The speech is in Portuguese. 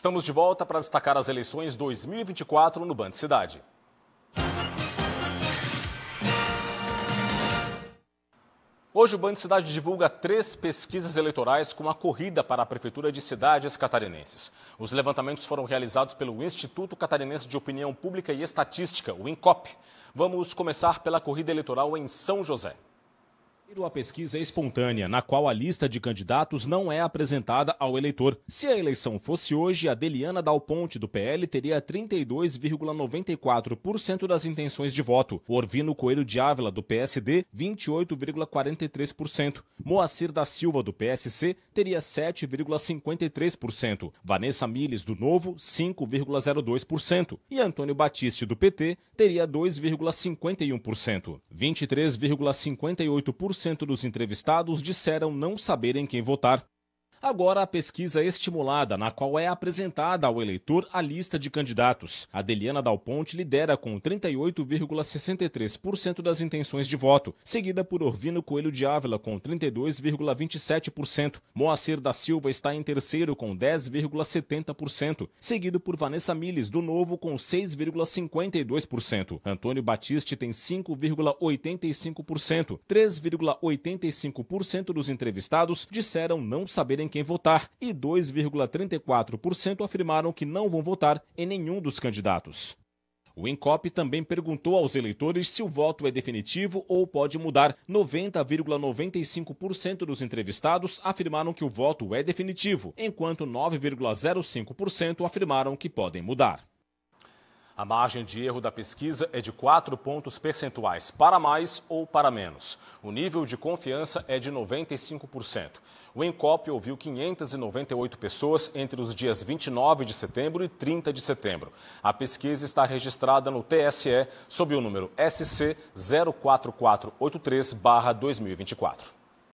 Estamos de volta para destacar as eleições 2024 no Band Cidade. Hoje o Band Cidade divulga três pesquisas eleitorais com a corrida para a Prefeitura de cidades catarinenses. Os levantamentos foram realizados pelo Instituto Catarinense de Opinião Pública e Estatística, o INCOP. Vamos começar pela corrida eleitoral em São José. A pesquisa é espontânea, na qual a lista de candidatos não é apresentada ao eleitor. Se a eleição fosse hoje, a Deliana Dalponte, do PL, teria 32,94% das intenções de voto. Orvino Coelho de Ávila, do PSD, 28,43%. Moacir da Silva, do PSC, teria 7,53%. Vanessa Miles, do Novo, 5,02%. E Antônio Batiste, do PT, teria 2,51%. 23,58% 100% dos entrevistados disseram não saberem quem votar. Agora a pesquisa estimulada, na qual é apresentada ao eleitor a lista de candidatos. Adeliana Dal Ponte lidera com 38,63% das intenções de voto, seguida por Orvino Coelho de Ávila com 32,27%. Moacir da Silva está em terceiro com 10,70%, seguido por Vanessa Miles do Novo com 6,52%. Antônio Batiste tem 5,85%. 3,85% dos entrevistados disseram não saberem quem votar e 2,34% afirmaram que não vão votar em nenhum dos candidatos. O INCOP também perguntou aos eleitores se o voto é definitivo ou pode mudar. 90,95% dos entrevistados afirmaram que o voto é definitivo, enquanto 9,05% afirmaram que podem mudar. A margem de erro da pesquisa é de 4 pontos percentuais, para mais ou para menos. O nível de confiança é de 95%. O Encop ouviu 598 pessoas entre os dias 29 de setembro e 30 de setembro. A pesquisa está registrada no TSE sob o número SC 04483-2024.